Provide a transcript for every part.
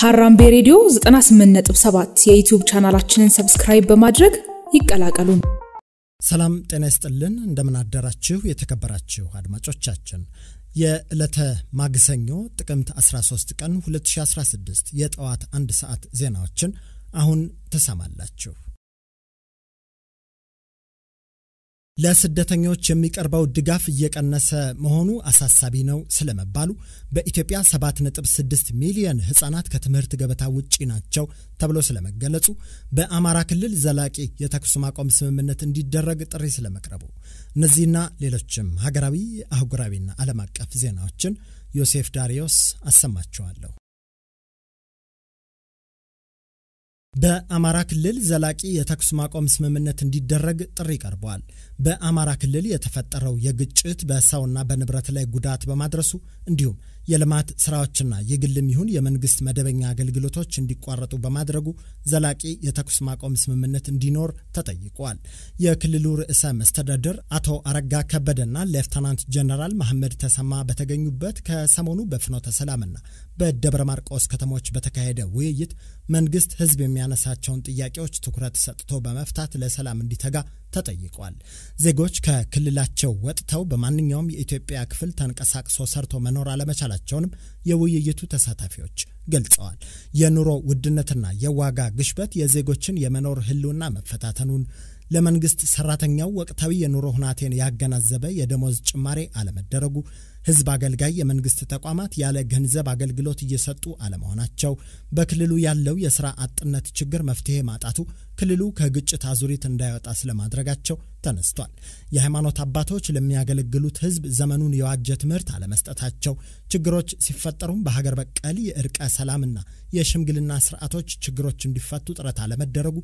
ሀራምቤ ሬዲዮ 98.7 የዩቲዩብ ቻናላችንን ሰብስክራይብ በማድረግ ይቀላቀሉ። ሰላም ጤና ይስጥልን። እንደምን አደራችሁ የተከበራችሁ አድማጮቻችን። የዕለተ ማግሰኞ ጥቅምት 13 ቀን 2016 የጠዋት አንድ ሰዓት ዜናዎችን አሁን ትሰማላችሁ። ለስደተኞች የሚቀርበው ድጋፍ እየቀነሰ መሆኑ አሳሳቢ ነው ስለመባሉ በኢትዮጵያ 7.6 ሚሊዮን ህጻናት ከትምህርት ገበታ ውጪ ናቸው ተብሎ ስለመገለጹ በአማራ ክልል ዘላቂ የተኩስ ማቆም ስምምነት እንዲደረግ ጥሪ ስለመቅረቡ እነዚህና ሌሎችም ሀገራዊ፣ አህጉራዊና ዓለም አቀፍ ዜናዎችን ዮሴፍ ዳሪዮስ አሰማችኋለሁ። በአማራ ክልል ዘላቂ የተኩስ ማቆም ስምምነት እንዲደረግ ጥሪ ቀርቧል። በአማራ ክልል የተፈጠረው የግጭት በሰውና በንብረት ላይ ጉዳት በማድረሱ እንዲሁም የልማት ስራዎችና የግልም ይሁን የመንግስት መደበኛ አገልግሎቶች እንዲቋረጡ በማድረጉ ዘላቂ የተኩስ ማቆም ስምምነት እንዲኖር ተጠይቋል። የክልሉ ርዕሰ መስተዳድር አቶ አረጋ ከበደና ሌፍተናንት ጀነራል መሐመድ ተሰማ በተገኙበት ከሰሞኑ በፍኖተ ሰላምና በደብረ ማርቆስ ከተሞች በተካሄደ ውይይት መንግስት ህዝብ የሚያነሳቸውን ጥያቄዎች ትኩረት ሰጥቶ በመፍታት ለሰላም እንዲተጋ ተጠይቋል። ዜጎች ከክልላቸው ወጥተው በማንኛውም የኢትዮጵያ ክፍል ተንቀሳቅሶ ሰርቶ መኖር አለመቻላቸውንም የውይይቱ ተሳታፊዎች ገልጸዋል። የኑሮ ውድነትና የዋጋ ግሽበት የዜጎችን የመኖር ሕልውና መፈታተኑን ለመንግስት ሰራተኛው ወቅታዊ የኑሮ ሁናቴን ያገናዘበ የደሞዝ ጭማሬ አለመደረጉ ህዝብ አገልጋይ የመንግስት ተቋማት ያለ ገንዘብ አገልግሎት እየሰጡ አለመሆናቸው፣ በክልሉ ያለው የስራ አጥነት ችግር መፍትሄ ማጣቱ ክልሉ ከግጭት አዙሪት እንዳይወጣ ስለማድረጋቸው ተነስቷል። የሃይማኖት አባቶች ለሚያገለግሉት ህዝብ ዘመኑን የዋጀ ትምህርት አለመስጠታቸው፣ ችግሮች ሲፈጠሩም በሀገር በቀል የእርቀ ሰላምና የሽምግልና ስርዓቶች ችግሮች እንዲፈቱ ጥረት አለመደረጉ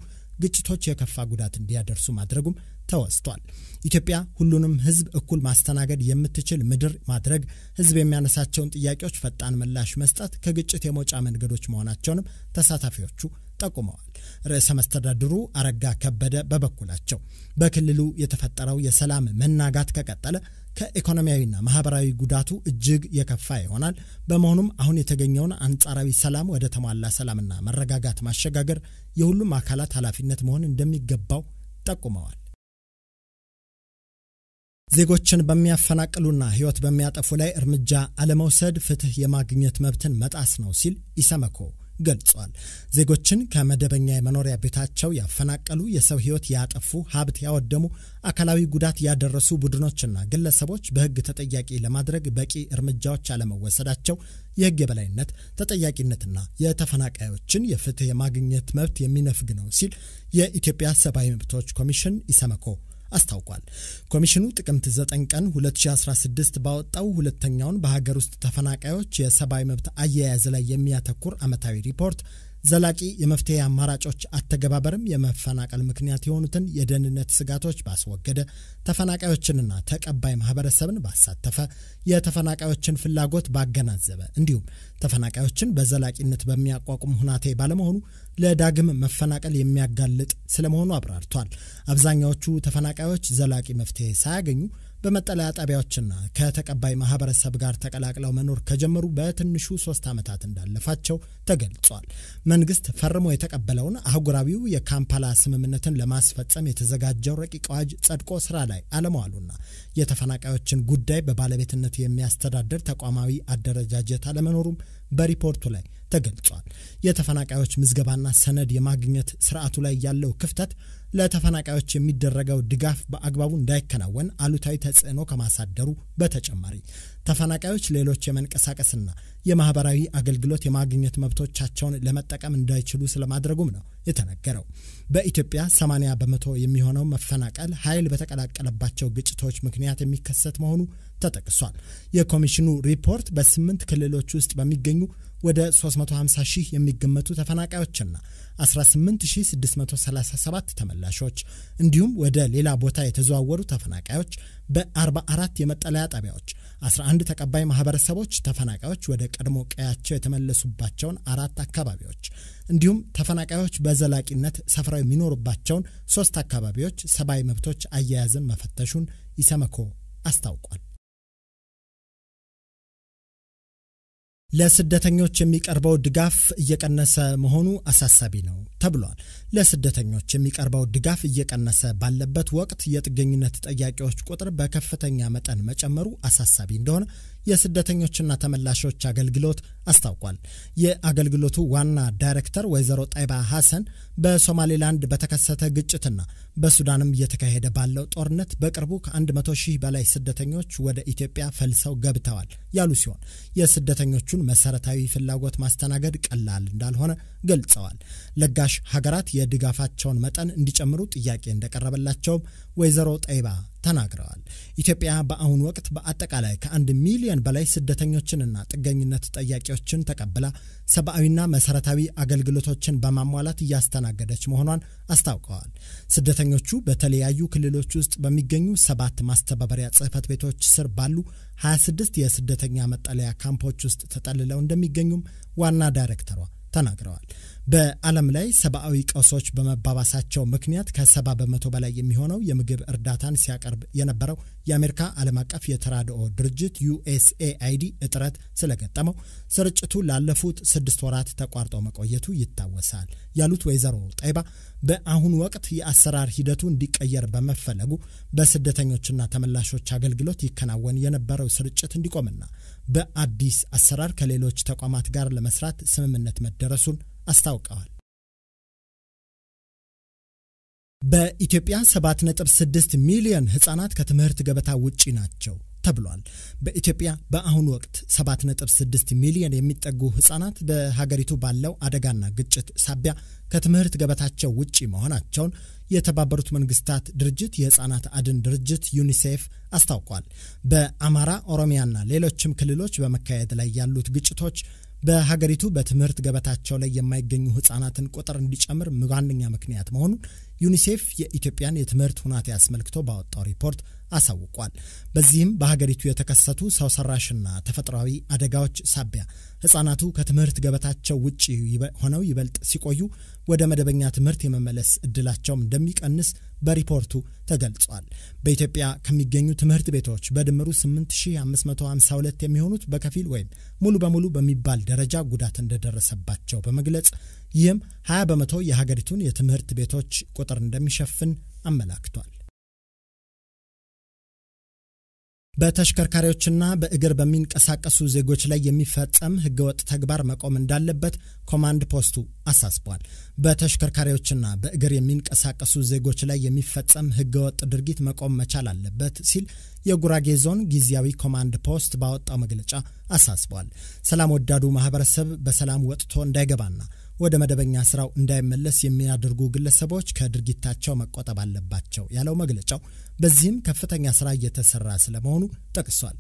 ግጭቶች የከፋ ጉዳት እንዲያደርሱ ማድረጉም ተወስቷል። ኢትዮጵያ ሁሉንም ህዝብ እኩል ማስተናገድ የምትችል ምድር ማድረግ፣ ህዝብ የሚያነሳቸውን ጥያቄዎች ፈጣን ምላሽ መስጠት ከግጭት የመውጫ መንገዶች መሆናቸውንም ተሳታፊዎቹ ጠቁመዋል። ርዕሰ መስተዳድሩ አረጋ ከበደ በበኩላቸው በክልሉ የተፈጠረው የሰላም መናጋት ከቀጠለ ከኢኮኖሚያዊና ማህበራዊ ጉዳቱ እጅግ የከፋ ይሆናል። በመሆኑም አሁን የተገኘውን አንጻራዊ ሰላም ወደ ተሟላ ሰላምና መረጋጋት ማሸጋገር የሁሉም አካላት ኃላፊነት መሆን እንደሚገባው ጠቁመዋል። ዜጎችን በሚያፈናቅሉና ሕይወት በሚያጠፉ ላይ እርምጃ አለመውሰድ ፍትህ የማግኘት መብትን መጣስ ነው ሲል ኢሰመኮ ገልጿል። ዜጎችን ከመደበኛ የመኖሪያ ቤታቸው ያፈናቀሉ፣ የሰው ህይወት ያጠፉ፣ ሀብት ያወደሙ፣ አካላዊ ጉዳት ያደረሱ ቡድኖችና ግለሰቦች በህግ ተጠያቂ ለማድረግ በቂ እርምጃዎች አለመወሰዳቸው የህግ የበላይነት ተጠያቂነትና የተፈናቃዮችን የፍትህ የማግኘት መብት የሚነፍግ ነው ሲል የኢትዮጵያ ሰብአዊ መብቶች ኮሚሽን ኢሰመኮ አስታውቋል። ኮሚሽኑ ጥቅምት 9 ቀን 2016 ባወጣው ሁለተኛውን በሀገር ውስጥ ተፈናቃዮች የሰብአዊ መብት አያያዝ ላይ የሚያተኩር ዓመታዊ ሪፖርት ዘላቂ የመፍትሄ አማራጮች አተገባበርም የመፈናቀል ምክንያት የሆኑትን የደህንነት ስጋቶች ባስወገደ፣ ተፈናቃዮችንና ተቀባይ ማህበረሰብን ባሳተፈ፣ የተፈናቃዮችን ፍላጎት ባገናዘበ እንዲሁም ተፈናቃዮችን በዘላቂነት በሚያቋቁም ሁናቴ ባለመሆኑ ለዳግም መፈናቀል የሚያጋልጥ ስለመሆኑ አብራርቷል። አብዛኛዎቹ ተፈናቃዮች ዘላቂ መፍትሄ ሳያገኙ በመጠለያ ጣቢያዎችና ከተቀባይ ማህበረሰብ ጋር ተቀላቅለው መኖር ከጀመሩ በትንሹ ሶስት ዓመታት እንዳለፋቸው ተገልጿል። መንግስት ፈርሞ የተቀበለውን አህጉራዊው የካምፓላ ስምምነትን ለማስፈጸም የተዘጋጀው ረቂቅ አዋጅ ጸድቆ ስራ ላይ አለመዋሉና የተፈናቃዮችን ጉዳይ በባለቤትነት የሚያስተዳድር ተቋማዊ አደረጃጀት አለመኖሩም በሪፖርቱ ላይ ተገልጿል። የተፈናቃዮች ምዝገባና ሰነድ የማግኘት ስርዓቱ ላይ ያለው ክፍተት ለተፈናቃዮች የሚደረገው ድጋፍ በአግባቡ እንዳይከናወን አሉታዊ ተጽዕኖ ከማሳደሩ በተጨማሪ ተፈናቃዮች ሌሎች የመንቀሳቀስና የማህበራዊ አገልግሎት የማግኘት መብቶቻቸውን ለመጠቀም እንዳይችሉ ስለማድረጉም ነው የተነገረው። በኢትዮጵያ 80 በመቶ የሚሆነው መፈናቀል ኃይል በተቀላቀለባቸው ግጭቶች ምክንያት የሚከሰት መሆኑ ተጠቅሷል። የኮሚሽኑ ሪፖርት በስምንት ክልሎች ውስጥ በሚገኙ ወደ 350 ሺህ የሚገመቱ ተፈናቃዮችና 18637 ተመላሾች እንዲሁም ወደ ሌላ ቦታ የተዘዋወሩ ተፈናቃዮች በ44 የመጠለያ ጣቢያዎች 11 ተቀባይ ማህበረሰቦች ተፈናቃዮች ወደ ቀድሞ ቀያቸው የተመለሱባቸውን አራት አካባቢዎች እንዲሁም ተፈናቃዮች በዘላቂነት ሰፍራው የሚኖሩባቸውን ሶስት አካባቢዎች ሰብአዊ መብቶች አያያዝን መፈተሹን ኢሰመኮ አስታውቋል። ለስደተኞች የሚቀርበው ድጋፍ እየቀነሰ መሆኑ አሳሳቢ ነው ተብሏል። ለስደተኞች የሚቀርበው ድጋፍ እየቀነሰ ባለበት ወቅት የጥገኝነት ጠያቂዎች ቁጥር በከፍተኛ መጠን መጨመሩ አሳሳቢ እንደሆነ የስደተኞችና ተመላሾች አገልግሎት አስታውቋል። የአገልግሎቱ ዋና ዳይሬክተር ወይዘሮ ጣይባ ሐሰን በሶማሌላንድ በተከሰተ ግጭትና በሱዳንም እየተካሄደ ባለው ጦርነት በቅርቡ ከ100 ሺህ በላይ ስደተኞች ወደ ኢትዮጵያ ፈልሰው ገብተዋል ያሉ ሲሆን የስደተኞቹን መሰረታዊ ፍላጎት ማስተናገድ ቀላል እንዳልሆነ ገልጸዋል። ለጋሽ ሀገራት የድጋፋቸውን መጠን እንዲጨምሩ ጥያቄ እንደቀረበላቸውም ወይዘሮ ጠይባ ተናግረዋል። ኢትዮጵያ በአሁኑ ወቅት በአጠቃላይ ከአንድ ሚሊዮን በላይ ስደተኞችንና ጥገኝነት ጠያቂዎችን ተቀብላ ሰብአዊና መሰረታዊ አገልግሎቶችን በማሟላት እያስተናገደች መሆኗን አስታውቀዋል። ስደተኞቹ በተለያዩ ክልሎች ውስጥ በሚገኙ ሰባት ማስተባበሪያ ጽህፈት ቤቶች ስር ባሉ 26 የስደተኛ መጠለያ ካምፖች ውስጥ ተጠልለው እንደሚገኙም ዋና ዳይሬክተሯ ተናግረዋል። በዓለም ላይ ሰብአዊ ቀውሶች በመባባሳቸው ምክንያት ከሰባ በመቶ በላይ የሚሆነው የምግብ እርዳታን ሲያቀርብ የነበረው የአሜሪካ ዓለም አቀፍ የተራድኦ ድርጅት ዩኤስኤአይዲ እጥረት ስለገጠመው ስርጭቱ ላለፉት ስድስት ወራት ተቋርጦ መቆየቱ ይታወሳል ያሉት ወይዘሮ ጠይባ በአሁኑ ወቅት የአሰራር ሂደቱ እንዲቀየር በመፈለጉ በስደተኞችና ተመላሾች አገልግሎት ይከናወን የነበረው ስርጭት እንዲቆምና በአዲስ አሰራር ከሌሎች ተቋማት ጋር ለመስራት ስምምነት መደረሱን አስታውቀዋል። በኢትዮጵያ 7.6 ሚሊዮን ህጻናት ከትምህርት ገበታ ውጪ ናቸው ተብሏል። በኢትዮጵያ በአሁኑ ወቅት 7.6 ሚሊዮን የሚጠጉ ህጻናት በሀገሪቱ ባለው አደጋና ግጭት ሳቢያ ከትምህርት ገበታቸው ውጪ መሆናቸውን የተባበሩት መንግስታት ድርጅት የህጻናት አድን ድርጅት ዩኒሴፍ አስታውቋል። በአማራ ኦሮሚያና ሌሎችም ክልሎች በመካሄድ ላይ ያሉት ግጭቶች በሀገሪቱ በትምህርት ገበታቸው ላይ የማይገኙ ህጻናትን ቁጥር እንዲጨምር ዋነኛ ምክንያት መሆኑን ዩኒሴፍ የኢትዮጵያን የትምህርት ሁናቴ አስመልክቶ ባወጣው ሪፖርት አሳውቋል። በዚህም በሀገሪቱ የተከሰቱ ሰው ሰራሽና ተፈጥሯዊ አደጋዎች ሳቢያ ህጻናቱ ከትምህርት ገበታቸው ውጭ ሆነው ይበልጥ ሲቆዩ ወደ መደበኛ ትምህርት የመመለስ እድላቸውም እንደሚቀንስ በሪፖርቱ ተገልጿል። በኢትዮጵያ ከሚገኙ ትምህርት ቤቶች በድምሩ 8552 የሚሆኑት በከፊል ወይም ሙሉ በሙሉ በሚባል ደረጃ ጉዳት እንደደረሰባቸው በመግለጽ ይህም 20 በመቶ የሀገሪቱን የትምህርት ቤቶች ቁጥር እንደሚሸፍን አመላክቷል። በተሽከርካሪዎችና በእግር በሚንቀሳቀሱ ዜጎች ላይ የሚፈጸም ህገወጥ ተግባር መቆም እንዳለበት ኮማንድ ፖስቱ አሳስቧል። በተሽከርካሪዎችና በእግር የሚንቀሳቀሱ ዜጎች ላይ የሚፈጸም ህገወጥ ድርጊት መቆም መቻል አለበት ሲል የጉራጌ ዞን ጊዜያዊ ኮማንድ ፖስት ባወጣው መግለጫ አሳስቧል። ሰላም ወዳዱ ማህበረሰብ በሰላም ወጥቶ እንዳይገባና ወደ መደበኛ ስራው እንዳይመለስ የሚያደርጉ ግለሰቦች ከድርጊታቸው መቆጠብ አለባቸው ያለው መግለጫው፣ በዚህም ከፍተኛ ስራ እየተሰራ ስለመሆኑ ጠቅሷል።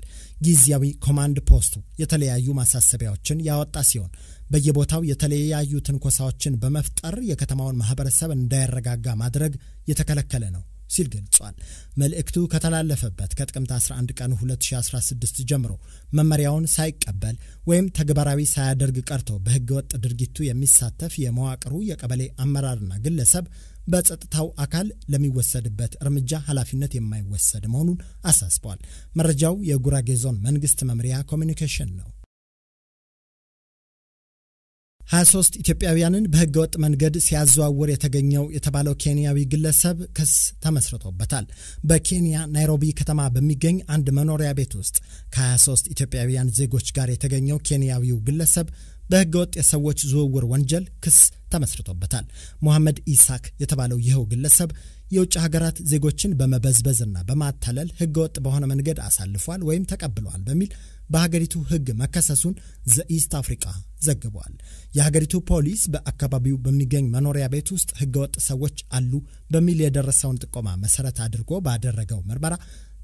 ጊዜያዊ ኮማንድ ፖስቱ የተለያዩ ማሳሰቢያዎችን ያወጣ ሲሆን በየቦታው የተለያዩ ትንኮሳዎችን በመፍጠር የከተማውን ማህበረሰብ እንዳይረጋጋ ማድረግ የተከለከለ ነው ሲል ገልጿል። መልእክቱ ከተላለፈበት ከጥቅምት 11 ቀን 2016 ጀምሮ መመሪያውን ሳይቀበል ወይም ተግባራዊ ሳያደርግ ቀርቶ በህገወጥ ድርጊቱ የሚሳተፍ የመዋቅሩ የቀበሌ አመራርና ግለሰብ በጸጥታው አካል ለሚወሰድበት እርምጃ ኃላፊነት የማይወሰድ መሆኑን አሳስበዋል። መረጃው የጉራጌ ዞን መንግስት መምሪያ ኮሚኒኬሽን ነው። 23 ኢትዮጵያውያንን በህገወጥ መንገድ ሲያዘዋውር የተገኘው የተባለው ኬንያዊ ግለሰብ ክስ ተመስርቶበታል። በኬንያ ናይሮቢ ከተማ በሚገኝ አንድ መኖሪያ ቤት ውስጥ ከ23 ኢትዮጵያውያን ዜጎች ጋር የተገኘው ኬንያዊው ግለሰብ በህገወጥ የሰዎች ዝውውር ወንጀል ክስ ተመስርቶበታል። ሞሐመድ ኢሳክ የተባለው ይኸው ግለሰብ የውጭ ሀገራት ዜጎችን በመበዝበዝና በማታለል ህገወጥ በሆነ መንገድ አሳልፏል ወይም ተቀብለዋል በሚል በሀገሪቱ ህግ መከሰሱን ዘኢስት አፍሪቃ ዘግቧል። የሀገሪቱ ፖሊስ በአካባቢው በሚገኝ መኖሪያ ቤት ውስጥ ህገወጥ ሰዎች አሉ በሚል የደረሰውን ጥቆማ መሰረት አድርጎ ባደረገው ምርመራ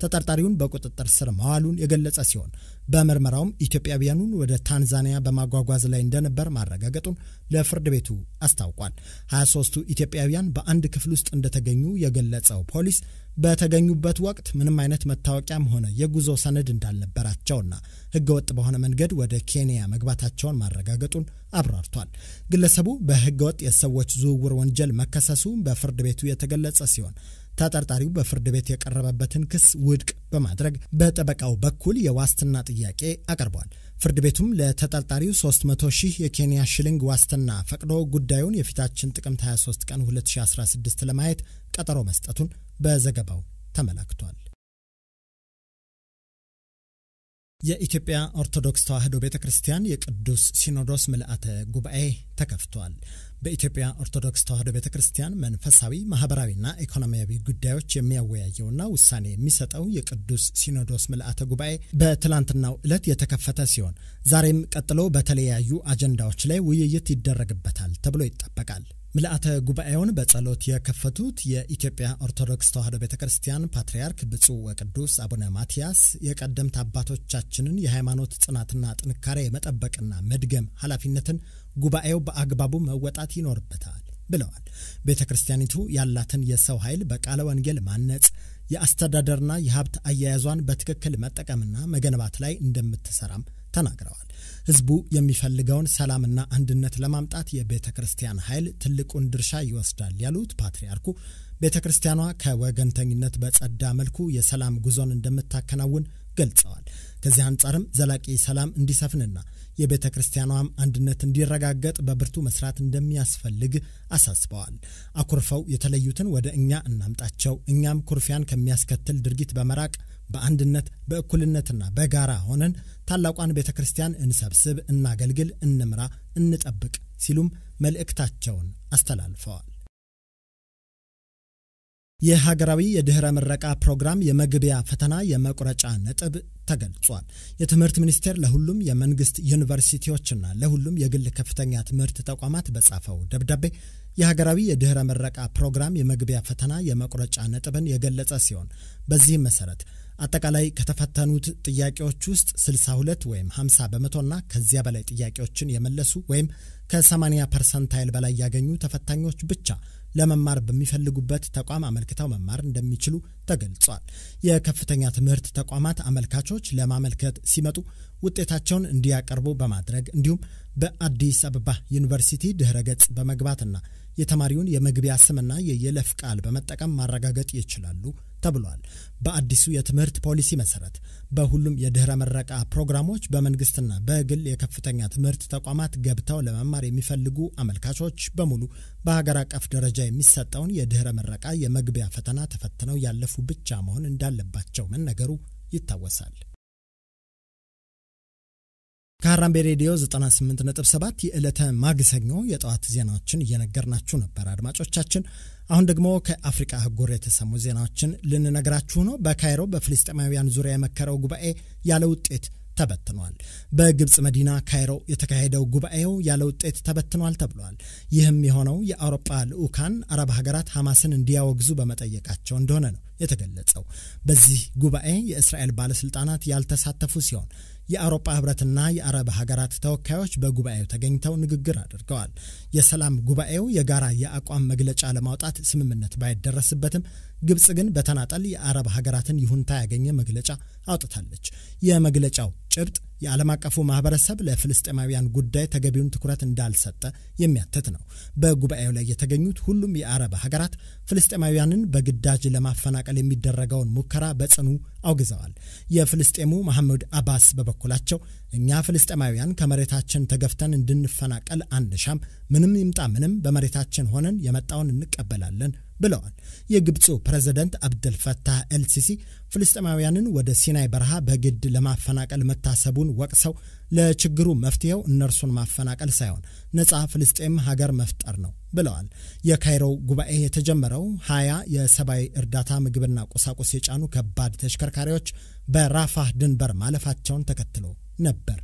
ተጠርጣሪውን በቁጥጥር ስር መዋሉን የገለጸ ሲሆን በምርመራውም ኢትዮጵያውያኑን ወደ ታንዛኒያ በማጓጓዝ ላይ እንደነበር ማረጋገጡን ለፍርድ ቤቱ አስታውቋል። 23ቱ ኢትዮጵያውያን በአንድ ክፍል ውስጥ እንደተገኙ የገለጸው ፖሊስ በተገኙበት ወቅት ምንም አይነት መታወቂያም ሆነ የጉዞ ሰነድ እንዳልነበራቸውና ህገወጥ በሆነ መንገድ ወደ ኬንያ መግባታቸውን ማረጋገጡን አብራርቷል። ግለሰቡ በህገወጥ የሰዎች ዝውውር ወንጀል መከሰሱ በፍርድ ቤቱ የተገለጸ ሲሆን ተጠርጣሪው በፍርድ ቤት የቀረበበትን ክስ ውድቅ በማድረግ በጠበቃው በኩል የዋስትና ጥያቄ አቅርቧል። ፍርድ ቤቱም ለተጠርጣሪው 300 ሺህ የኬንያ ሽልንግ ዋስትና ፈቅዶ ጉዳዩን የፊታችን ጥቅምት 23 ቀን 2016 ለማየት ቀጠሮ መስጠቱን በዘገባው ተመላክቷል። የኢትዮጵያ ኦርቶዶክስ ተዋሕዶ ቤተ ክርስቲያን የቅዱስ ሲኖዶስ ምልአተ ጉባኤ ተከፍቷል። በኢትዮጵያ ኦርቶዶክስ ተዋሕዶ ቤተ ክርስቲያን መንፈሳዊ፣ ማህበራዊና ኢኮኖሚያዊ ጉዳዮች የሚያወያየውና ውሳኔ የሚሰጠው የቅዱስ ሲኖዶስ ምልአተ ጉባኤ በትላንትናው ዕለት የተከፈተ ሲሆን ዛሬም ቀጥሎ በተለያዩ አጀንዳዎች ላይ ውይይት ይደረግበታል ተብሎ ይጠበቃል። ምልአተ ጉባኤውን በጸሎት የከፈቱት የኢትዮጵያ ኦርቶዶክስ ተዋሕዶ ቤተ ክርስቲያን ፓትርያርክ ብፁዕ ወቅዱስ አቡነ ማትያስ የቀደምት አባቶቻችንን የሃይማኖት ጽናትና ጥንካሬ መጠበቅና መድገም ኃላፊነትን ጉባኤው በአግባቡ መወጣት ይኖርበታል ብለዋል። ቤተ ክርስቲያኒቱ ያላትን የሰው ኃይል በቃለ ወንጌል ማነጽ፣ የአስተዳደርና የሀብት አያያዟን በትክክል መጠቀምና መገንባት ላይ እንደምትሰራም ተናግረዋል። ህዝቡ የሚፈልገውን ሰላምና አንድነት ለማምጣት የቤተ ክርስቲያን ኃይል ትልቁን ድርሻ ይወስዳል ያሉት ፓትርያርኩ ቤተ ክርስቲያኗ ከወገንተኝነት በጸዳ መልኩ የሰላም ጉዞን እንደምታከናውን ገልጸዋል። ከዚህ አንጻርም ዘላቂ ሰላም እንዲሰፍንና የቤተ ክርስቲያኗም አንድነት እንዲረጋገጥ በብርቱ መስራት እንደሚያስፈልግ አሳስበዋል። አኩርፈው የተለዩትን ወደ እኛ እናምጣቸው፣ እኛም ኩርፊያን ከሚያስከትል ድርጊት በመራቅ በአንድነት በእኩልነትና በጋራ ሆነን ታላቋን ቤተ ክርስቲያን እንሰብስብ፣ እናገልግል፣ እንምራ፣ እንጠብቅ ሲሉም መልእክታቸውን አስተላልፈዋል። የሀገራዊ የድኅረ ምረቃ ፕሮግራም የመግቢያ ፈተና የመቁረጫ ነጥብ ተገልጿል። የትምህርት ሚኒስቴር ለሁሉም የመንግስት ዩኒቨርሲቲዎችና ለሁሉም የግል ከፍተኛ ትምህርት ተቋማት በጻፈው ደብዳቤ የሀገራዊ የድኅረ ምረቃ ፕሮግራም የመግቢያ ፈተና የመቁረጫ ነጥብን የገለጸ ሲሆን በዚህም መሰረት አጠቃላይ ከተፈተኑት ጥያቄዎች ውስጥ 62 ወይም 50 በመቶና ከዚያ በላይ ጥያቄዎችን የመለሱ ወይም ከ80 ፐርሰንታይል በላይ ያገኙ ተፈታኞች ብቻ ለመማር በሚፈልጉበት ተቋም አመልክተው መማር እንደሚችሉ ተገልጿል። የከፍተኛ ትምህርት ተቋማት አመልካቾች ለማመልከት ሲመጡ ውጤታቸውን እንዲያቀርቡ በማድረግ እንዲሁም በአዲስ አበባ ዩኒቨርሲቲ ድህረ ገጽ በመግባትና የተማሪውን የመግቢያ ስምና የየለፍ ቃል በመጠቀም ማረጋገጥ ይችላሉ ተብሏል። በአዲሱ የትምህርት ፖሊሲ መሰረት በሁሉም የድህረ ምረቃ ፕሮግራሞች በመንግስትና በግል የከፍተኛ ትምህርት ተቋማት ገብተው ለመማር የሚፈልጉ አመልካቾች በሙሉ በሀገር አቀፍ ደረጃ የሚሰጠውን የድህረ ምረቃ የመግቢያ ፈተና ተፈትነው ያለፉ ብቻ መሆን እንዳለባቸው መነገሩ ይታወሳል። ከሀራምቤ ሬዲዮ 98.7 የዕለተ ማግሰኞ የጠዋት ዜናዎችን እየነገርናችሁ ነበር አድማጮቻችን። አሁን ደግሞ ከአፍሪቃ ህጉር የተሰሙ ዜናዎችን ልንነግራችሁ ነው። በካይሮ በፍልስጤማውያን ዙሪያ የመከረው ጉባኤ ያለ ውጤት ተበትኗል። በግብፅ መዲና ካይሮ የተካሄደው ጉባኤው ያለ ውጤት ተበትኗል ተብሏል። ይህም የሆነው የአውሮፓ ልዑካን አረብ ሀገራት ሐማስን እንዲያወግዙ በመጠየቃቸው እንደሆነ ነው የተገለጸው። በዚህ ጉባኤ የእስራኤል ባለስልጣናት ያልተሳተፉ ሲሆን የአውሮፓ ህብረትና የአረብ ሀገራት ተወካዮች በጉባኤው ተገኝተው ንግግር አድርገዋል። የሰላም ጉባኤው የጋራ የአቋም መግለጫ ለማውጣት ስምምነት ባይደረስበትም ግብጽ ግን በተናጠል የአረብ ሀገራትን ይሁንታ ያገኘ መግለጫ አውጥታለች። የመግለጫው ጭብጥ የዓለም አቀፉ ማህበረሰብ ለፍልስጤማውያን ጉዳይ ተገቢውን ትኩረት እንዳልሰጠ የሚያትት ነው። በጉባኤው ላይ የተገኙት ሁሉም የአረብ ሀገራት ፍልስጤማውያንን በግዳጅ ለማፈናቀል የሚደረገውን ሙከራ በጽኑ አውግዘዋል። የፍልስጤሙ መሐመድ አባስ በበኩላቸው እኛ ፍልስጤማውያን ከመሬታችን ተገፍተን እንድንፈናቀል አንሻም፣ ምንም ይምጣ ምንም በመሬታችን ሆነን የመጣውን እንቀበላለን ብለዋል። የግብፁ ፕሬዝደንት አብደልፈታህ ኤልሲሲ ፍልስጤማውያንን ወደ ሲናይ በረሃ በግድ ለማፈናቀል መታሰቡን ወቅሰው ለችግሩ መፍትሄው እነርሱን ማፈናቀል ሳይሆን ነፃ ፍልስጤም ሀገር መፍጠር ነው ብለዋል። የካይሮው ጉባኤ የተጀመረው ሀያ የሰብአዊ እርዳታ ምግብና ቁሳቁስ የጫኑ ከባድ ተሽከርካሪዎች በራፋህ ድንበር ማለፋቸውን ተከትሎ ነበር።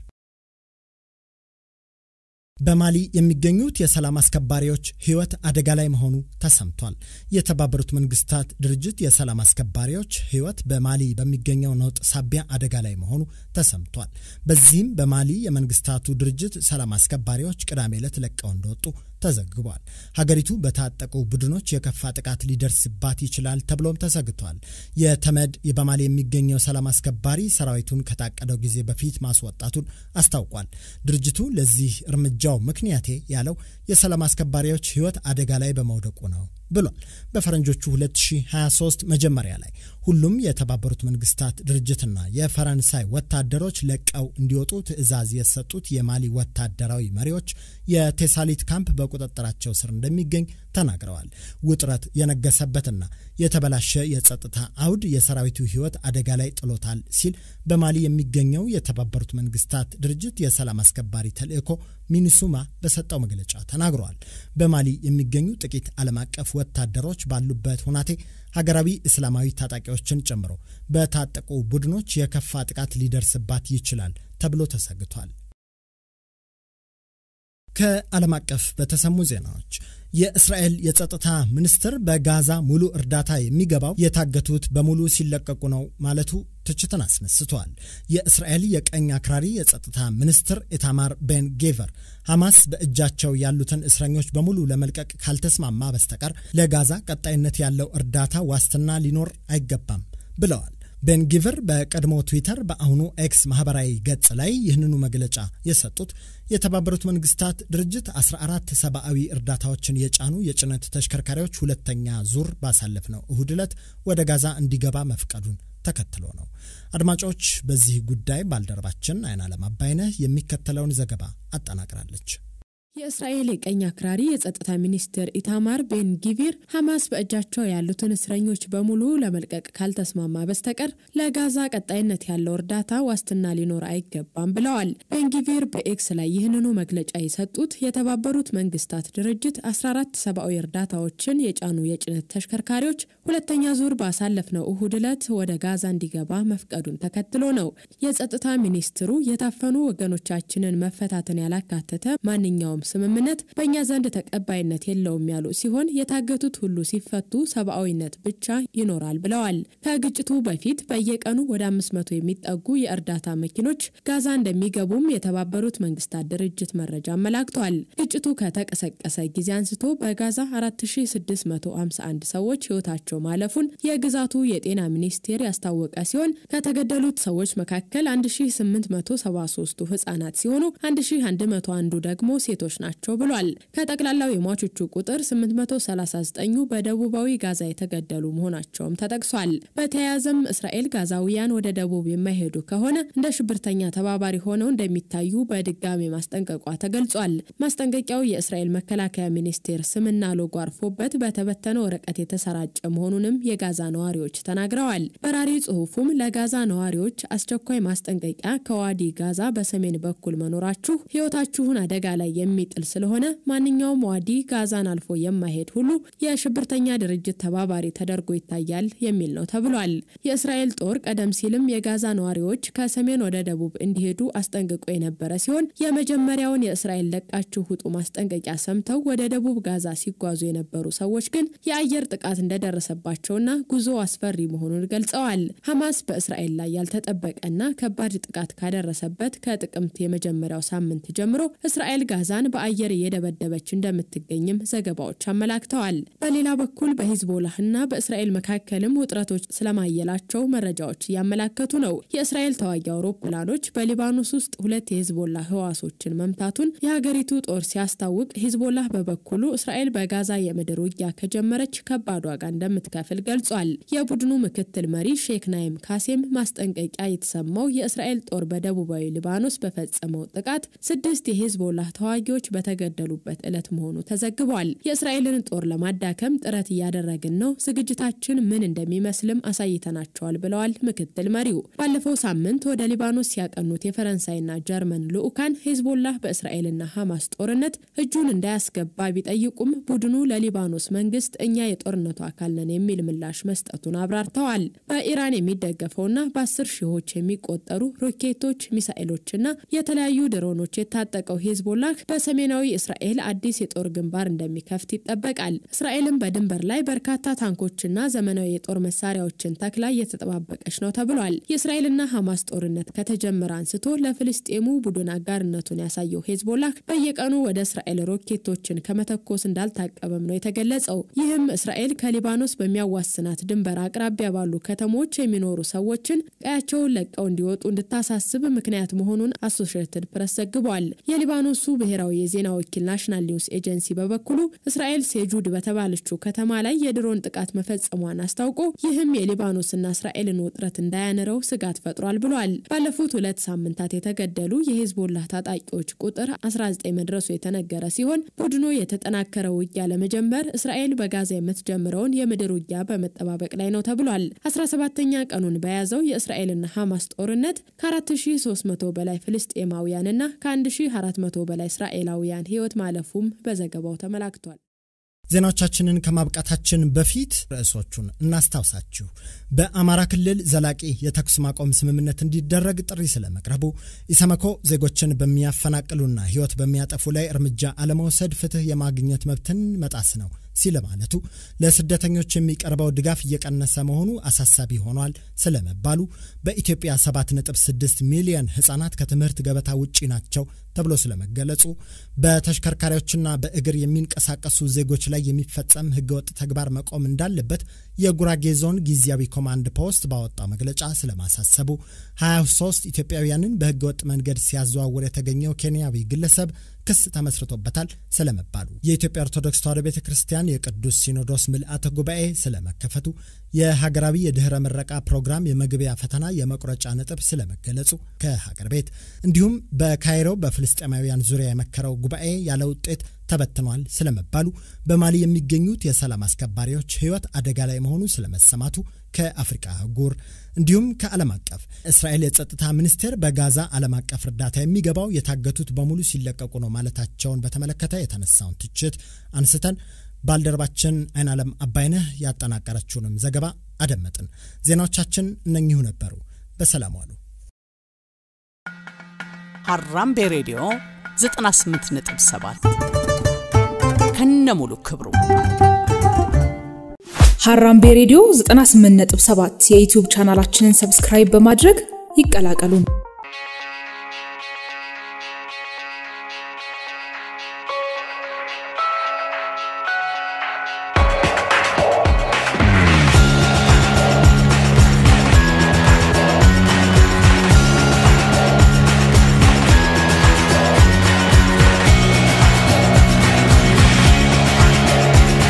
በማሊ የሚገኙት የሰላም አስከባሪዎች ህይወት አደጋ ላይ መሆኑ ተሰምቷል። የተባበሩት መንግስታት ድርጅት የሰላም አስከባሪዎች ህይወት በማሊ በሚገኘው ነውጥ ሳቢያ አደጋ ላይ መሆኑ ተሰምቷል። በዚህም በማሊ የመንግስታቱ ድርጅት ሰላም አስከባሪዎች ቅዳሜ ዕለት ለቀው እንደወጡ ተዘግቧል። ሀገሪቱ በታጠቁ ቡድኖች የከፋ ጥቃት ሊደርስባት ይችላል ተብሎም ተሰግቷል። የተመድ በማሊ የሚገኘው ሰላም አስከባሪ ሰራዊቱን ከታቀደው ጊዜ በፊት ማስወጣቱን አስታውቋል። ድርጅቱ ለዚህ እርምጃው ምክንያቴ ያለው የሰላም አስከባሪዎች ሕይወት አደጋ ላይ በመውደቁ ነው ብሏል። በፈረንጆቹ 2023 መጀመሪያ ላይ ሁሉም የተባበሩት መንግስታት ድርጅትና የፈረንሳይ ወታደሮች ለቀው እንዲወጡ ትዕዛዝ የሰጡት የማሊ ወታደራዊ መሪዎች የቴሳሊት ካምፕ በቁጥጥራቸው ስር እንደሚገኝ ተናግረዋል። ውጥረት የነገሰበትና የተበላሸ የጸጥታ አውድ የሰራዊቱ ህይወት አደጋ ላይ ጥሎታል ሲል በማሊ የሚገኘው የተባበሩት መንግስታት ድርጅት የሰላም አስከባሪ ተልእኮ ሚኒሱማ በሰጠው መግለጫ ተናግረዋል። በማሊ የሚገኙ ጥቂት ዓለም አቀፍ ወታደሮች ባሉበት ሁናቴ ሀገራዊ እስላማዊ ታጣቂዎችን ጨምሮ በታጠቁ ቡድኖች የከፋ ጥቃት ሊደርስባት ይችላል ተብሎ ተሰግቷል። ከዓለም አቀፍ በተሰሙ ዜናዎች የእስራኤል የጸጥታ ሚኒስትር በጋዛ ሙሉ እርዳታ የሚገባው የታገቱት በሙሉ ሲለቀቁ ነው ማለቱ ትችትን አስነስተዋል። የእስራኤል የቀኝ አክራሪ የጸጥታ ሚኒስትር ኢታማር ቤን ጌቨር ሐማስ በእጃቸው ያሉትን እስረኞች በሙሉ ለመልቀቅ ካልተስማማ በስተቀር ለጋዛ ቀጣይነት ያለው እርዳታ ዋስትና ሊኖር አይገባም ብለዋል። ቤንጊቨር በቀድሞ ትዊተር በአሁኑ ኤክስ ማህበራዊ ገጽ ላይ ይህንኑ መግለጫ የሰጡት የተባበሩት መንግስታት ድርጅት 14 ሰብአዊ እርዳታዎችን የጫኑ የጭነት ተሽከርካሪዎች ሁለተኛ ዙር ባሳለፍነው እሁድ ዕለት ወደ ጋዛ እንዲገባ መፍቀዱን ተከትሎ ነው። አድማጮች፣ በዚህ ጉዳይ ባልደረባችን አይናለም አባይነህ የሚከተለውን ዘገባ አጠናቅራለች። የእስራኤል የቀኝ አክራሪ የጸጥታ ሚኒስትር ኢታማር ቤን ጊቪር ሐማስ በእጃቸው ያሉትን እስረኞች በሙሉ ለመልቀቅ ካልተስማማ በስተቀር ለጋዛ ቀጣይነት ያለው እርዳታ ዋስትና ሊኖር አይገባም ብለዋል። ቤን ጊቪር በኤክስ ላይ ይህንኑ መግለጫ የሰጡት የተባበሩት መንግስታት ድርጅት 14 ሰብአዊ እርዳታዎችን የጫኑ የጭነት ተሽከርካሪዎች ሁለተኛ ዙር ባሳለፍነው እሁድ ዕለት ወደ ጋዛ እንዲገባ መፍቀዱን ተከትሎ ነው። የጸጥታ ሚኒስትሩ የታፈኑ ወገኖቻችንን መፈታትን ያላካተተ ማንኛውም ስምምነት በእኛ ዘንድ ተቀባይነት የለውም ያሉ ሲሆን የታገቱት ሁሉ ሲፈቱ ሰብአዊነት ብቻ ይኖራል ብለዋል። ከግጭቱ በፊት በየቀኑ ወደ 500 የሚጠጉ የእርዳታ መኪኖች ጋዛ እንደሚገቡም የተባበሩት መንግስታት ድርጅት መረጃ አመላክቷል። ግጭቱ ከተቀሰቀሰ ጊዜ አንስቶ በጋዛ 4651 ሰዎች ህይወታቸው ማለፉን የግዛቱ የጤና ሚኒስቴር ያስታወቀ ሲሆን ከተገደሉት ሰዎች መካከል 1873ቱ ህጻናት ሲሆኑ 1101ዱ ደግሞ ሴቶች ናቸው ብሏል። ከጠቅላላው የሟቾቹ ቁጥር 839ኙ በደቡባዊ ጋዛ የተገደሉ መሆናቸውም ተጠቅሷል። በተያያዘም እስራኤል ጋዛውያን ወደ ደቡብ የማይሄዱ ከሆነ እንደ ሽብርተኛ ተባባሪ ሆነው እንደሚታዩ በድጋሚ ማስጠንቀቋ ተገልጿል። ማስጠንቀቂያው የእስራኤል መከላከያ ሚኒስቴር ስምና ሎጎ አርፎበት በተበተነ ወረቀት የተሰራጨ መሆኑንም የጋዛ ነዋሪዎች ተናግረዋል። በራሪ ጽሑፉም ለጋዛ ነዋሪዎች አስቸኳይ ማስጠንቀቂያ ከዋዲ ጋዛ በሰሜን በኩል መኖራችሁ ሕይወታችሁን አደጋ ላይ የሚ የሚጥል ስለሆነ ማንኛውም ዋዲ ጋዛን አልፎ የማይሄድ ሁሉ የሽብርተኛ ድርጅት ተባባሪ ተደርጎ ይታያል የሚል ነው ተብሏል። የእስራኤል ጦር ቀደም ሲልም የጋዛ ነዋሪዎች ከሰሜን ወደ ደቡብ እንዲሄዱ አስጠንቅቆ የነበረ ሲሆን የመጀመሪያውን የእስራኤል ለቃችሁ ውጡ ማስጠንቀቂያ ሰምተው ወደ ደቡብ ጋዛ ሲጓዙ የነበሩ ሰዎች ግን የአየር ጥቃት እንደደረሰባቸውና ጉዞ አስፈሪ መሆኑን ገልጸዋል። ሐማስ በእስራኤል ላይ ያልተጠበቀና ከባድ ጥቃት ካደረሰበት ከጥቅምት የመጀመሪያው ሳምንት ጀምሮ እስራኤል ጋዛን በአየር እየደበደበች እንደምትገኝም ዘገባዎች አመላክተዋል። በሌላ በኩል በሂዝቦላህና በእስራኤል መካከልም ውጥረቶች ስለማየላቸው መረጃዎች እያመላከቱ ነው። የእስራኤል ተዋጊ አውሮፕላኖች በሊባኖስ ውስጥ ሁለት የሂዝቦላ ህዋሶችን መምታቱን የሀገሪቱ ጦር ሲያስታውቅ፣ ሂዝቦላህ በበኩሉ እስራኤል በጋዛ የምድር ውጊያ ከጀመረች ከባድ ዋጋ እንደምትከፍል ገልጿል። የቡድኑ ምክትል መሪ ሼክ ናይም ካሴም ማስጠንቀቂያ የተሰማው የእስራኤል ጦር በደቡባዊ ሊባኖስ በፈጸመው ጥቃት ስድስት የሂዝቦላህ ተዋጊዎች ኃይሎች በተገደሉበት ዕለት መሆኑ ተዘግቧል። የእስራኤልን ጦር ለማዳከም ጥረት እያደረግን ነው፣ ዝግጅታችን ምን እንደሚመስልም አሳይተናቸዋል ብለዋል ምክትል መሪው። ባለፈው ሳምንት ወደ ሊባኖስ ያቀኑት የፈረንሳይና ጀርመን ልዑካን ሄዝቦላህ በእስራኤልና ሐማስ ጦርነት እጁን እንዳያስገባ ቢጠይቁም ቡድኑ ለሊባኖስ መንግስት እኛ የጦርነቱ አካል ነን የሚል ምላሽ መስጠቱን አብራርተዋል። በኢራን የሚደገፈውና በአስር ሺዎች የሚቆጠሩ ሮኬቶች፣ ሚሳኤሎችና የተለያዩ ድሮኖች የታጠቀው ሄዝቦላህ በ በሰሜናዊ እስራኤል አዲስ የጦር ግንባር እንደሚከፍት ይጠበቃል። እስራኤልም በድንበር ላይ በርካታ ታንኮችና ዘመናዊ የጦር መሳሪያዎችን ተክላ እየተጠባበቀች ነው ተብሏል። የእስራኤልና ሐማስ ጦርነት ከተጀመረ አንስቶ ለፍልስጤሙ ቡድን አጋርነቱን ያሳየው ሄዝቦላ በየቀኑ ወደ እስራኤል ሮኬቶችን ከመተኮስ እንዳልታቀበም ነው የተገለጸው። ይህም እስራኤል ከሊባኖስ በሚያዋስናት ድንበር አቅራቢያ ባሉ ከተሞች የሚኖሩ ሰዎችን ቀያቸውን ለቀው እንዲወጡ እንድታሳስብ ምክንያት መሆኑን አሶሽትድ ፕረስ ዘግቧል። የሊባኖሱ ብሔራዊ የዜና ወኪል ናሽናል ኒውስ ኤጀንሲ በበኩሉ እስራኤል ሴጁድ በተባለችው ከተማ ላይ የድሮን ጥቃት መፈጸሟን አስታውቆ ይህም የሊባኖስና እስራኤልን ውጥረት እንዳያንረው ስጋት ፈጥሯል ብሏል። ባለፉት ሁለት ሳምንታት የተገደሉ የሂዝቦላ ታጣቂዎች ቁጥር 19 መድረሱ የተነገረ ሲሆን ቡድኑ የተጠናከረ ውጊያ ለመጀመር እስራኤል በጋዛ የምትጀምረውን የምድር ውጊያ በመጠባበቅ ላይ ነው ተብሏል። 17ኛ ቀኑን በያዘው የእስራኤልና ሐማስ ጦርነት ከ4300 በላይ ፍልስጤማውያንና ከ1400 በላይ እስራኤል የእስራኤላውያን ህይወት ማለፉም በዘገባው ተመላክቷል። ዜናዎቻችንን ከማብቃታችን በፊት ርዕሶቹን እናስታውሳችሁ። በአማራ ክልል ዘላቂ የተኩስ ማቆም ስምምነት እንዲደረግ ጥሪ ስለመቅረቡ፣ ኢሰመኮ ዜጎችን በሚያፈናቅሉና ህይወት በሚያጠፉ ላይ እርምጃ አለመውሰድ ፍትህ የማግኘት መብትን መጣስ ነው ሲለማለቱ ለስደተኞች የሚቀርበው ድጋፍ እየቀነሰ መሆኑ አሳሳቢ ሆኗል ስለመባሉ በኢትዮጵያ 7.6 ሚሊዮን ህጻናት ከትምህርት ገበታ ውጪ ናቸው ተብሎ ስለመገለጹ በተሽከርካሪዎችና በእግር የሚንቀሳቀሱ ዜጎች ላይ የሚፈጸም ህገወጥ ተግባር መቆም እንዳለበት የጉራጌ ዞን ጊዜያዊ ኮማንድ ፖስት ባወጣው መግለጫ ስለማሳሰቡ 23 ኢትዮጵያውያንን በህገወጥ መንገድ ሲያዘዋውር የተገኘው ኬንያዊ ግለሰብ ክስ ተመስርቶበታል ስለመባሉ፣ የኢትዮጵያ ኦርቶዶክስ ተዋሕዶ ቤተ ክርስቲያን የቅዱስ ሲኖዶስ ምልአተ ጉባኤ ስለመከፈቱ፣ የሀገራዊ የድኅረ ምረቃ ፕሮግራም የመግቢያ ፈተና የመቁረጫ ነጥብ ስለመገለጹ ከሀገር ቤት እንዲሁም በካይሮ በፍልስጤማውያን ዙሪያ የመከረው ጉባኤ ያለ ውጤት ተበትኗል ስለመባሉ፣ በማሊ የሚገኙት የሰላም አስከባሪዎች ሕይወት አደጋ ላይ መሆኑ ስለመሰማቱ ከአፍሪቃ አህጉር እንዲሁም ከዓለም አቀፍ እስራኤል የጸጥታ ሚኒስቴር በጋዛ ዓለም አቀፍ እርዳታ የሚገባው የታገቱት በሙሉ ሲለቀቁ ነው ማለታቸውን በተመለከተ የተነሳውን ትችት አንስተን ባልደረባችን አይን ዓለም አባይነህ ያጠናቀረችውንም ዘገባ አደመጥን። ዜናዎቻችን እነኚሁ ነበሩ። በሰላም ዋሉ። ሀራምቤ ሬዲዮ 98.7 ከነሙሉ ክብሩ ሀራምቤ ሬዲዮ 98.7 የዩቲዩብ ቻናላችንን ሰብስክራይብ በማድረግ ይቀላቀሉ።